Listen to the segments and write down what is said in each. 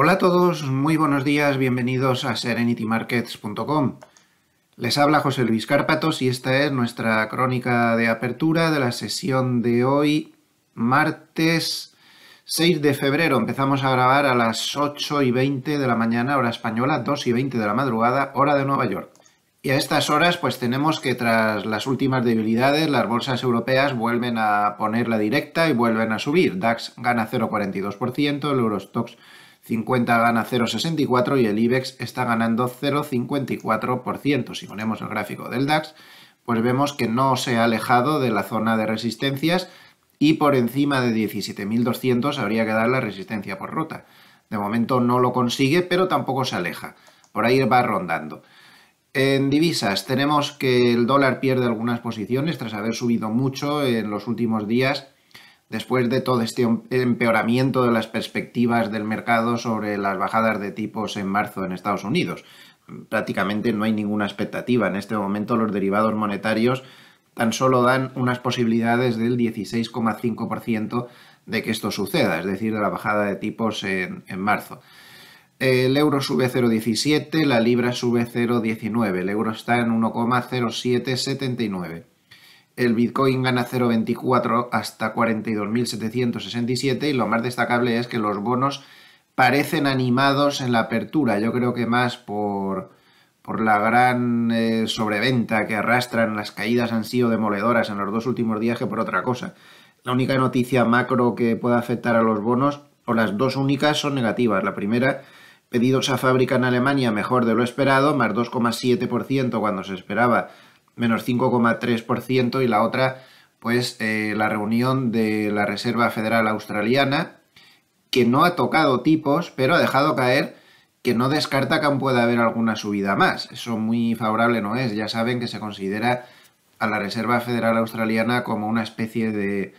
Hola a todos, muy buenos días, bienvenidos a serenitymarkets.com. Les habla José Luis Cárpatos y esta es nuestra crónica de apertura de la sesión de hoy, martes 6 de febrero. Empezamos a grabar a las 8 y 20 de la mañana, hora española, 2 y 20 de la madrugada, hora de Nueva York. Y a estas horas pues tenemos que tras las últimas debilidades las bolsas europeas vuelven a poner la directa y vuelven a subir. DAX gana 0,42%, el Eurostox 50 gana 0,64 y el IBEX está ganando 0,54%. Si ponemos el gráfico del DAX, pues vemos que no se ha alejado de la zona de resistencias y por encima de 17.200 habría que dar la resistencia por ruta. De momento no lo consigue, pero tampoco se aleja. Por ahí va rondando. En divisas tenemos que el dólar pierde algunas posiciones tras haber subido mucho en los últimos días después de todo este em-, empeoramiento de las perspectivas del mercado sobre las bajadas de tipos en marzo en Estados Unidos. Prácticamente no hay ninguna expectativa. En este momento los derivados monetarios tan solo dan unas posibilidades del 16,5% de que esto suceda, es decir, de la bajada de tipos en, marzo. El euro sube 0,17, la libra sube 0,19, el euro está en 1,0779 el Bitcoin gana 0,24 hasta 42.767 y lo más destacable es que los bonos parecen animados en la apertura, yo creo que más por, por la gran eh, sobreventa que arrastran, las caídas han sido demoledoras en los dos últimos días que por otra cosa. La única noticia macro que pueda afectar a los bonos, o las dos únicas, son negativas. La primera, pedidos a fábrica en Alemania mejor de lo esperado, más 2,7% cuando se esperaba menos 5,3%, y la otra, pues eh, la reunión de la Reserva Federal Australiana, que no ha tocado tipos, pero ha dejado caer que no descarta que aún pueda haber alguna subida más. Eso muy favorable no es. Ya saben que se considera a la Reserva Federal Australiana como una especie de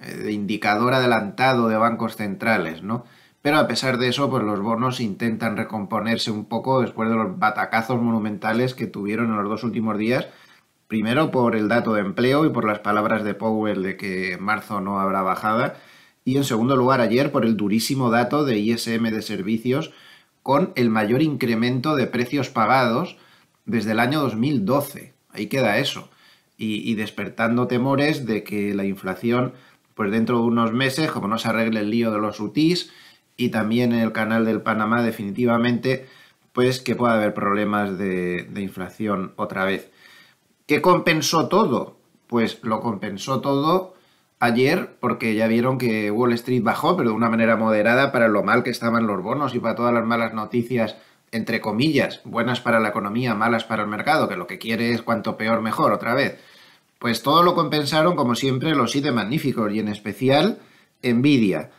eh, indicador adelantado de bancos centrales, ¿no? Pero a pesar de eso, pues los bonos intentan recomponerse un poco después de los batacazos monumentales que tuvieron en los dos últimos días Primero por el dato de empleo y por las palabras de Powell de que en marzo no habrá bajada. Y en segundo lugar ayer por el durísimo dato de ISM de servicios con el mayor incremento de precios pagados desde el año 2012. Ahí queda eso. Y, despertando temores de que la inflación, pues dentro de unos meses, como no se arregle el lío de los UTIs y también en el canal del Panamá definitivamente, pues que pueda haber problemas de inflación otra vez. ¿Qué compensó todo? Pues lo compensó todo ayer porque ya vieron que Wall Street bajó, pero de una manera moderada para lo mal que estaban los bonos y para todas las malas noticias, entre comillas, buenas para la economía, malas para el mercado, que lo que quiere es cuanto peor mejor otra vez. Pues todo lo compensaron, como siempre, los IDE magníficos y en especial Nvidia.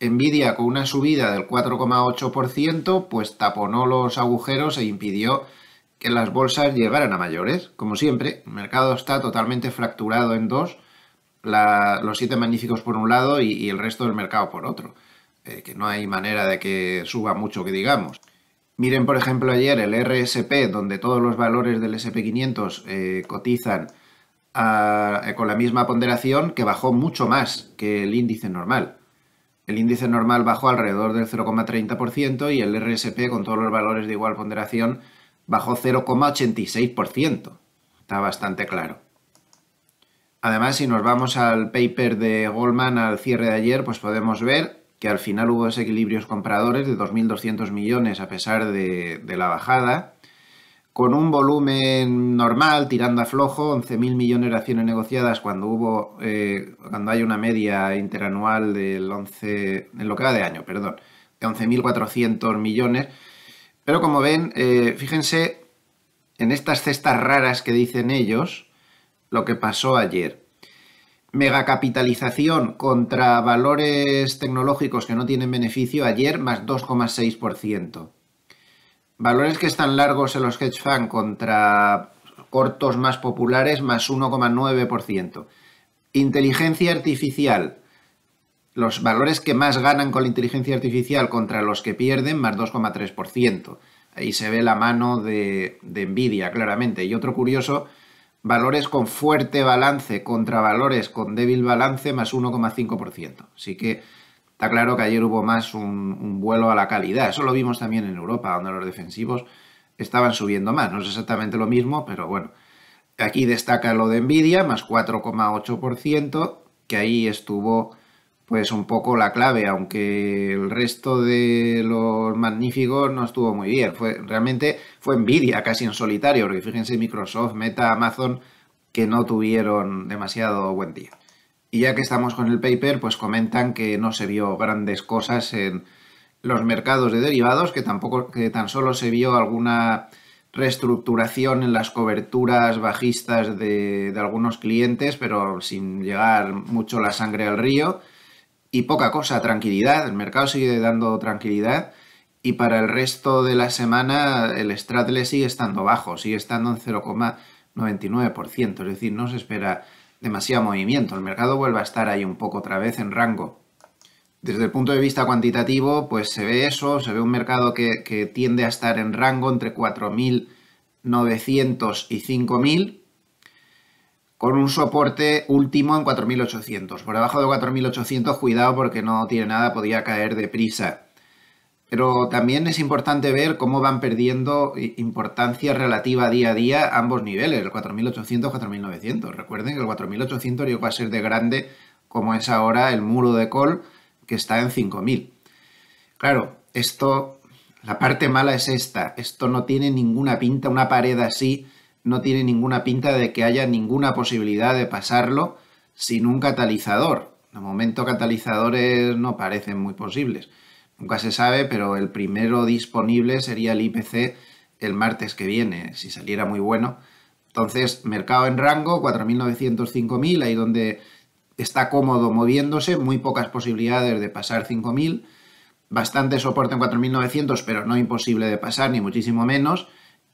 Nvidia con una subida del 4,8%, pues taponó los agujeros e impidió que las bolsas llegaran a mayores. Como siempre, el mercado está totalmente fracturado en dos, los siete magníficos por un lado y, el resto del mercado por otro, eh, que no hay manera de que suba mucho que digamos. Miren, por ejemplo, ayer el RSP, donde todos los valores del SP500 eh, cotizan eh, con la misma ponderación, que bajó mucho más que el índice normal. El índice normal bajó alrededor del 0,30% y el RSP, con todos los valores de igual ponderación, bajó 0,86%. Está bastante claro. Además, si nos vamos al paper de Goldman al cierre de ayer, pues podemos ver que al final hubo desequilibrios compradores de 2.200 millones a pesar de, la bajada, con un volumen normal tirando a flojo, 11.000 millones de acciones negociadas cuando hubo eh, cuando hay una media interanual del 11 en lo que va de año, perdón, de 11.400 millones, pero como ven, eh, fíjense en estas cestas raras que dicen ellos, lo que pasó ayer. Megacapitalización contra valores tecnológicos que no tienen beneficio ayer más 2,6%. Valores que están largos en los hedge fund contra cortos más populares más 1,9%. Inteligencia artificial los valores que más ganan con la inteligencia artificial contra los que pierden, más 2,3%. Ahí se ve la mano de, de Nvidia, claramente. Y otro curioso, valores con fuerte balance contra valores con débil balance, más 1,5%. Así que está claro que ayer hubo más un, un vuelo a la calidad. Eso lo vimos también en Europa, donde los defensivos estaban subiendo más. No es exactamente lo mismo, pero bueno. Aquí destaca lo de Nvidia, más 4,8%, que ahí estuvo pues un poco la clave, aunque el resto de los magníficos no estuvo muy bien. Fue, realmente fue Nvidia casi en solitario, porque fíjense Microsoft, Meta, Amazon, que no tuvieron demasiado buen día. Y ya que estamos con el paper, pues comentan que no se vio grandes cosas en los mercados de derivados, que tampoco, que tan solo se vio alguna reestructuración en las coberturas bajistas de, de algunos clientes, pero sin llegar mucho la sangre al río y poca cosa, tranquilidad. El mercado sigue dando tranquilidad y para el resto de la semana el straddle sigue estando bajo, sigue estando en 0,99%, es decir, no se espera demasiado movimiento. El mercado vuelve a estar ahí un poco otra vez en rango. Desde el punto de vista cuantitativo, pues se ve eso, se ve un mercado que, que tiende a estar en rango entre 4.900 y 5.000 con un soporte último en 4.800. Por debajo de 4.800, cuidado porque no tiene nada, podía caer deprisa. Pero también es importante ver cómo van perdiendo importancia relativa día a día ambos niveles, el 4.800, 4.900. Recuerden que el 4.800 llegó a ser de grande como es ahora el muro de Col, que está en 5.000. Claro, esto, la parte mala es esta. Esto no tiene ninguna pinta, una pared así no tiene ninguna pinta de que haya ninguna posibilidad de pasarlo sin un catalizador. De momento catalizadores no parecen muy posibles. Nunca se sabe, pero el primero disponible sería el IPC el martes que viene, si saliera muy bueno. Entonces, mercado en rango, 4.900-5.000, ahí donde está cómodo moviéndose, muy pocas posibilidades de pasar 5.000, bastante soporte en 4.900, pero no imposible de pasar, ni muchísimo menos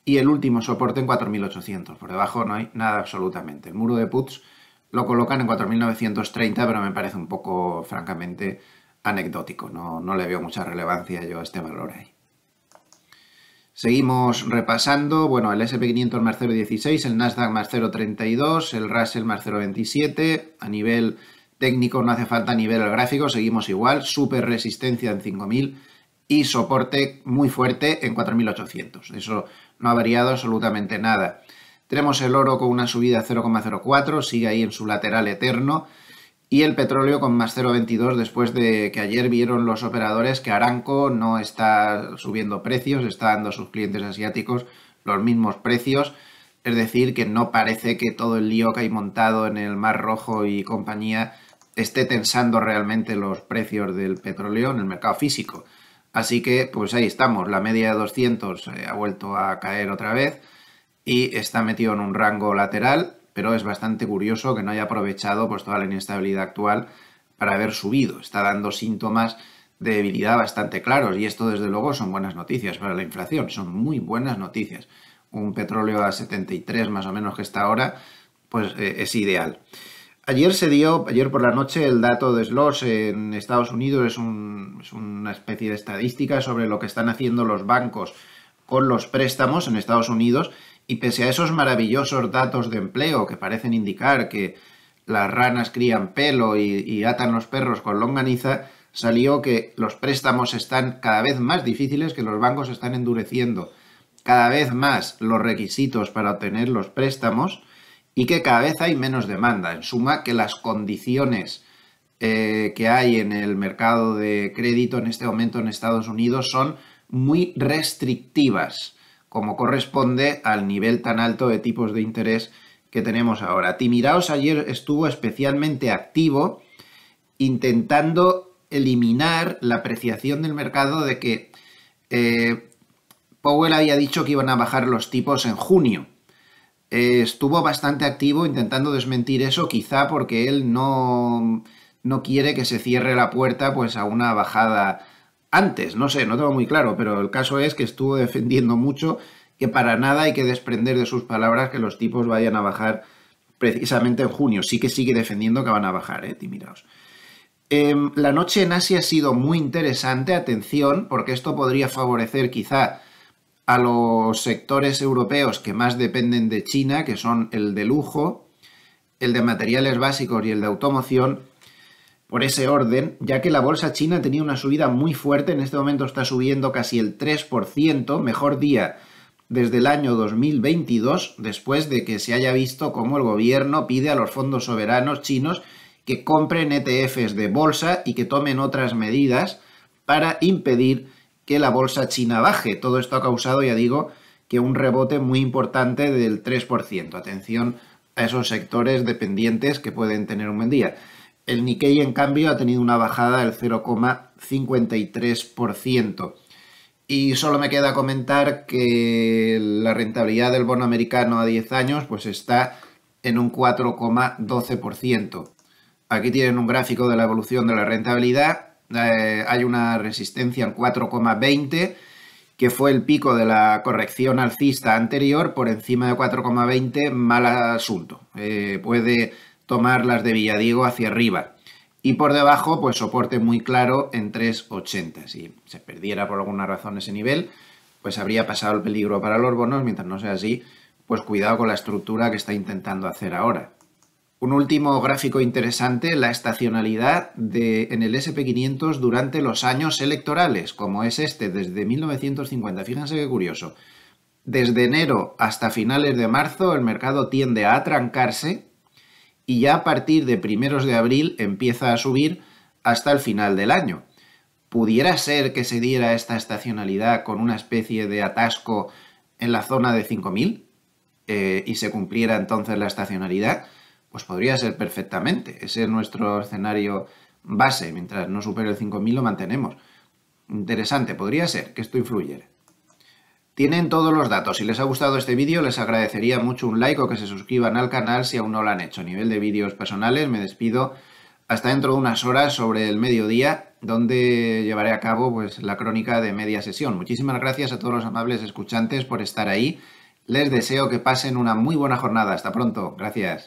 y el último soporte en 4.800. Por debajo no hay nada absolutamente. El muro de puts lo colocan en 4.930, pero me parece un poco, francamente, anecdótico. No, le veo mucha relevancia yo a este valor ahí. Seguimos repasando. Bueno, el SP500 más 0,16, el Nasdaq más 0,32, el Russell más 0,27. A nivel técnico no hace falta nivel gráfico, seguimos igual. Super resistencia en 5000 y soporte muy fuerte en 4.800. Eso no ha variado absolutamente nada. Tenemos el oro con una subida 0,04, sigue ahí en su lateral eterno. Y el petróleo con más 0,22 después de que ayer vieron los operadores que Aranco no está subiendo precios, está dando a sus clientes asiáticos los mismos precios. Es decir, que no parece que todo el lío que hay montado en el Mar Rojo y compañía esté tensando realmente los precios del petróleo en el mercado físico. Así que pues ahí estamos, la media de 200 eh, ha vuelto a caer otra vez y está metido en un rango lateral, pero es bastante curioso que no haya aprovechado pues toda la inestabilidad actual para haber subido. Está dando síntomas de debilidad bastante claros y esto desde luego son buenas noticias para la inflación, son muy buenas noticias. Un petróleo a 73 más o menos que está ahora, pues eh, es ideal. Ayer se dio, ayer por la noche, el dato de Sloss en Estados Unidos es, una especie de estadística sobre lo que están haciendo los bancos con los préstamos en Estados Unidos y pese a esos maravillosos datos de empleo que parecen indicar que las ranas crían pelo y atan los perros con longaniza, salió que los préstamos están cada vez más difíciles, que los bancos están endureciendo cada vez más los requisitos para obtener los préstamos y que cada vez hay menos demanda. En suma, que las condiciones eh, que hay en el mercado de crédito en este momento en Estados Unidos son muy restrictivas, como corresponde al nivel tan alto de tipos de interés que tenemos ahora. Timiraos ayer estuvo especialmente activo intentando eliminar la apreciación del mercado de que eh, Powell había dicho que iban a bajar los tipos en junio. Eh, estuvo bastante activo intentando desmentir eso, quizá porque él no, no quiere que se cierre la puerta pues a una bajada antes, no sé, no tengo muy claro, pero el caso es que estuvo defendiendo mucho que para nada hay que desprender de sus palabras que los tipos vayan a bajar precisamente en junio. Sí que sigue defendiendo que van a bajar, eh, miraos em, la noche en Asia ha sido muy interesante, atención, porque esto podría favorecer quizá a los sectores europeos que más dependen de China, que son el de lujo, el de materiales básicos y el de automoción, por ese orden, ya que la bolsa china tenía una subida muy fuerte, en este momento está subiendo casi el 3%, mejor día desde el año 2022, después de que se haya visto cómo el gobierno pide a los fondos soberanos chinos que compren ETFs de bolsa y que tomen otras medidas para impedir que la bolsa china baje. Todo esto ha causado, ya digo, que un rebote muy importante del 3%. Atención a esos sectores dependientes que pueden tener un buen día. El Nikkei, en cambio, ha tenido una bajada del 0,53%. Y solo me queda comentar que la rentabilidad del bono americano a 10 años pues está en un 4,12%. Aquí tienen un gráfico de la evolución de la rentabilidad eh, hay una resistencia en 4,20 que fue el pico de la corrección alcista anterior, por encima de 4,20, mal asunto. Eh, puede tomar las de Villadiego hacia arriba. Y por debajo, pues soporte muy claro en 3,80. Si se perdiera por alguna razón ese nivel, pues habría pasado el peligro para los bonos. Mientras no sea así, pues cuidado con la estructura que está intentando hacer ahora. Un último gráfico interesante, la estacionalidad de, en el SP500 durante los años electorales, como es este, desde 1950. Fíjense qué curioso. Desde enero hasta finales de marzo el mercado tiende a atrancarse y ya a partir de primeros de abril empieza a subir hasta el final del año. ¿Pudiera ser que se diera esta estacionalidad con una especie de atasco en la zona de 5.000 eh, y se cumpliera entonces la estacionalidad? Pues podría ser perfectamente. Ese es nuestro escenario base. Mientras no supere el 5000 lo mantenemos. Interesante, podría ser que esto influyera. Tienen todos los datos. Si les ha gustado este vídeo, les agradecería mucho un like o que se suscriban al canal si aún no lo han hecho. A nivel de vídeos personales, me despido hasta dentro de unas horas sobre el mediodía, donde llevaré a cabo pues, la crónica de media sesión. Muchísimas gracias a todos los amables escuchantes por estar ahí. Les deseo que pasen una muy buena jornada. Hasta pronto. Gracias.